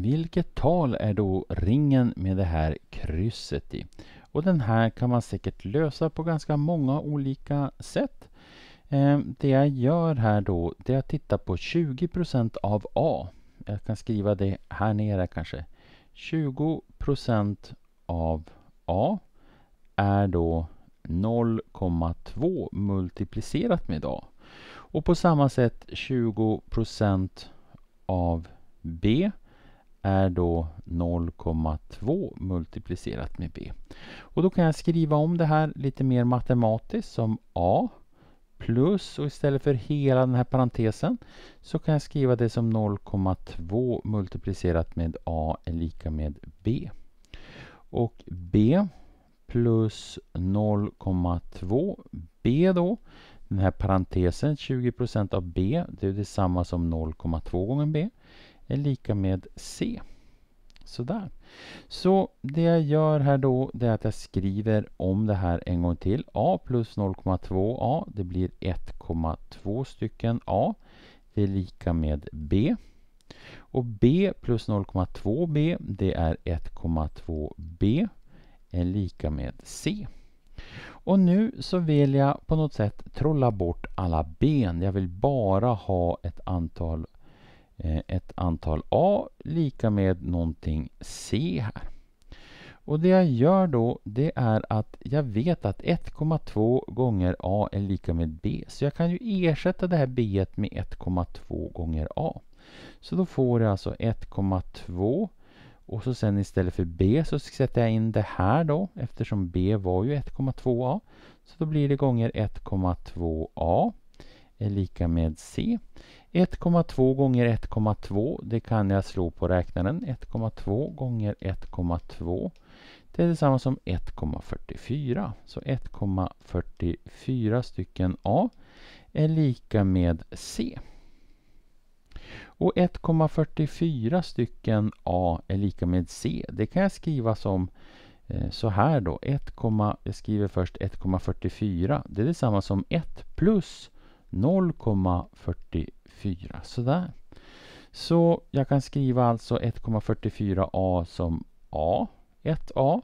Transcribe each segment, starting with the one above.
Vilket tal är då ringen med det här krysset i? Och den här kan man säkert lösa på ganska många olika sätt. Eh, det jag gör här då, det är att titta på 20% av A. Jag kan skriva det här nere kanske. 20% av A är då 0,2 multiplicerat med A. Och på samma sätt 20% av B är då 0,2 multiplicerat med b. Och då kan jag skriva om det här lite mer matematiskt som a plus och istället för hela den här parentesen så kan jag skriva det som 0,2 multiplicerat med a är lika med b. Och b plus 0,2 b då den här parentesen 20 av b det är detsamma som 0,2 gånger b är lika med C. Sådär. Så det jag gör här då det är att jag skriver om det här en gång till. A plus 0,2A det blir 1,2 stycken A. Det är lika med B. Och B plus 0,2B det är 1,2B är lika med C. Och nu så vill jag på något sätt trolla bort alla ben. Jag vill bara ha ett antal Eh, ett antal A lika med någonting C här. Och det jag gör då, det är att jag vet att 1,2 gånger A är lika med B. Så jag kan ju ersätta det här B med 1,2 gånger A. Så då får jag alltså 1,2 och så sen istället för B så sätter jag in det här då eftersom B var ju 1,2A. Så då blir det gånger 1,2A är lika med C. 1,2 gånger 1,2, det kan jag slå på räknaren. 1,2 gånger 1,2. Det är detsamma som 1,44. Så 1,44 stycken A är lika med C. Och 1,44 stycken A är lika med C. Det kan jag skriva som eh, så här då. 1, jag skriver först 1,44. Det är detsamma som 1 plus 0,44. Sådär. Så jag kan skriva alltså 1,44a som a, 1a,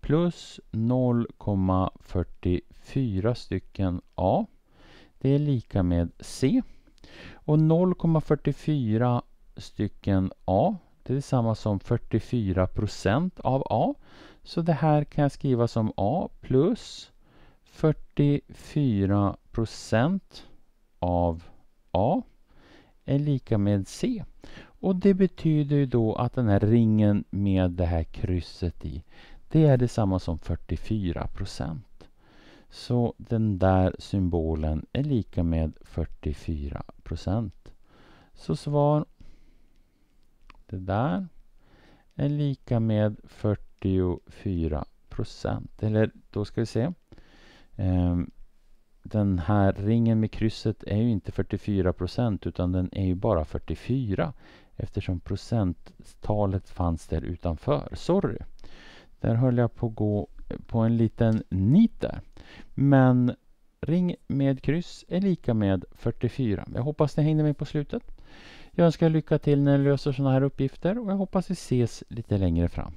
plus 0,44 stycken a. Det är lika med c. Och 0,44 stycken a, det är samma som 44 procent av a. Så det här kan jag skriva som a plus 44 procent av A är lika med C. Och det betyder ju då att den här ringen med det här krysset i, det är detsamma som 44 procent. Så den där symbolen är lika med 44 procent. Så svar det där är lika med 44 procent. Eller då ska vi se. Ehm, den här ringen med krysset är ju inte 44 procent utan den är ju bara 44 eftersom procenttalet fanns där utanför. Sorry! Där höll jag på att gå eh, på en liten nit där. Men ring med kryss är lika med 44. Jag hoppas ni hängde med på slutet. Jag önskar lycka till när ni löser sådana här uppgifter och jag hoppas vi ses lite längre fram.